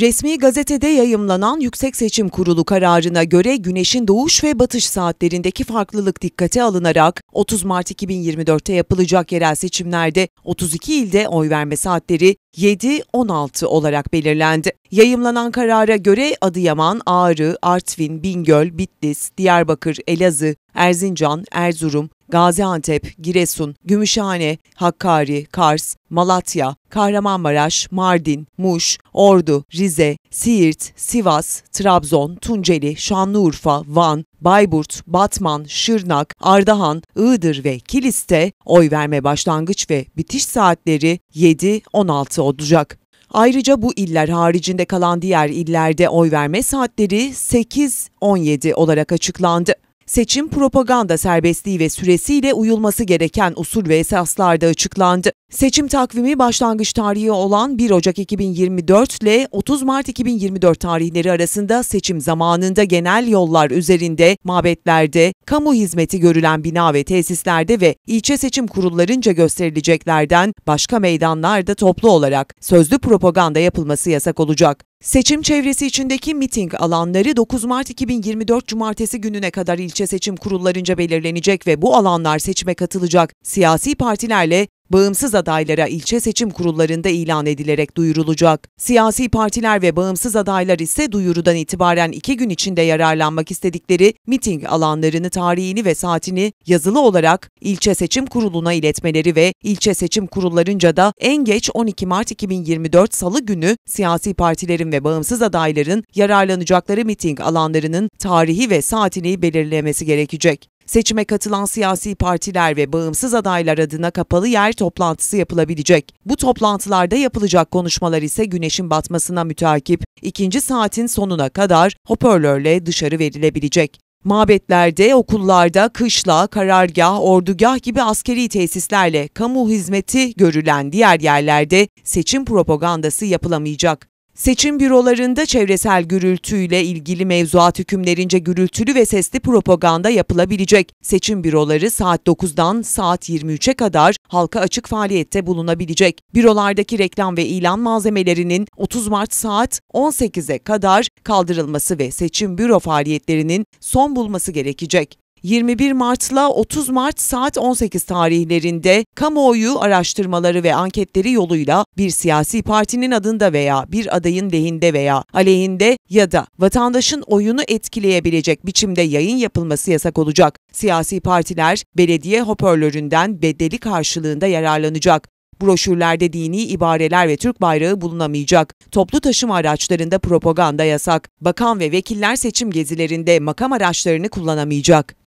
Resmi gazetede yayımlanan Yüksek Seçim Kurulu kararına göre güneşin doğuş ve batış saatlerindeki farklılık dikkate alınarak 30 Mart 2024'te yapılacak yerel seçimlerde 32 ilde oy verme saatleri 7-16 olarak belirlendi. Yayımlanan karara göre Adıyaman, Ağrı, Artvin, Bingöl, Bitlis, Diyarbakır, Elazığ, Erzincan, Erzurum, Gaziantep, Giresun, Gümüşhane, Hakkari, Kars, Malatya, Kahramanmaraş, Mardin, Muş, Ordu, Rize, Siirt, Sivas, Trabzon, Tunceli, Şanlıurfa, Van, Bayburt, Batman, Şırnak, Ardahan, Iğdır ve Kilis'te oy verme başlangıç ve bitiş saatleri 7-16 olacak. Ayrıca bu iller haricinde kalan diğer illerde oy verme saatleri 8-17 olarak açıklandı seçim propaganda serbestliği ve süresiyle uyulması gereken usul ve esaslarda açıklandı. Seçim takvimi başlangıç tarihi olan 1 Ocak 2024 ile 30 Mart 2024 tarihleri arasında seçim zamanında genel yollar üzerinde, mabetlerde, kamu hizmeti görülen bina ve tesislerde ve ilçe seçim kurullarınca gösterileceklerden başka meydanlarda toplu olarak sözlü propaganda yapılması yasak olacak. Seçim çevresi içindeki miting alanları 9 Mart 2024 Cumartesi gününe kadar ilçe seçim kurullarınca belirlenecek ve bu alanlar seçime katılacak siyasi partilerle Bağımsız adaylara ilçe seçim kurullarında ilan edilerek duyurulacak. Siyasi partiler ve bağımsız adaylar ise duyurudan itibaren iki gün içinde yararlanmak istedikleri miting alanlarını tarihini ve saatini yazılı olarak ilçe seçim kuruluna iletmeleri ve ilçe seçim kurullarınca da en geç 12 Mart 2024 Salı günü siyasi partilerin ve bağımsız adayların yararlanacakları miting alanlarının tarihi ve saatini belirlemesi gerekecek. Seçime katılan siyasi partiler ve bağımsız adaylar adına kapalı yer toplantısı yapılabilecek. Bu toplantılarda yapılacak konuşmalar ise güneşin batmasına mütakip ikinci saatin sonuna kadar hoparlörle dışarı verilebilecek. Mabetlerde, okullarda, kışla, karargah, ordugah gibi askeri tesislerle kamu hizmeti görülen diğer yerlerde seçim propagandası yapılamayacak. Seçim bürolarında çevresel gürültüyle ilgili mevzuat hükümlerince gürültülü ve sesli propaganda yapılabilecek. Seçim büroları saat 9'dan saat 23'e kadar halka açık faaliyette bulunabilecek. Bürolardaki reklam ve ilan malzemelerinin 30 Mart saat 18'e kadar kaldırılması ve seçim büro faaliyetlerinin son bulması gerekecek. 21 Mart'la 30 Mart saat 18 tarihlerinde kamuoyu araştırmaları ve anketleri yoluyla bir siyasi partinin adında veya bir adayın lehinde veya aleyhinde ya da vatandaşın oyunu etkileyebilecek biçimde yayın yapılması yasak olacak. Siyasi partiler belediye hoparlöründen bedeli karşılığında yararlanacak. Broşürlerde dini ibareler ve Türk bayrağı bulunamayacak. Toplu taşıma araçlarında propaganda yasak. Bakan ve vekiller seçim gezilerinde makam araçlarını kullanamayacak.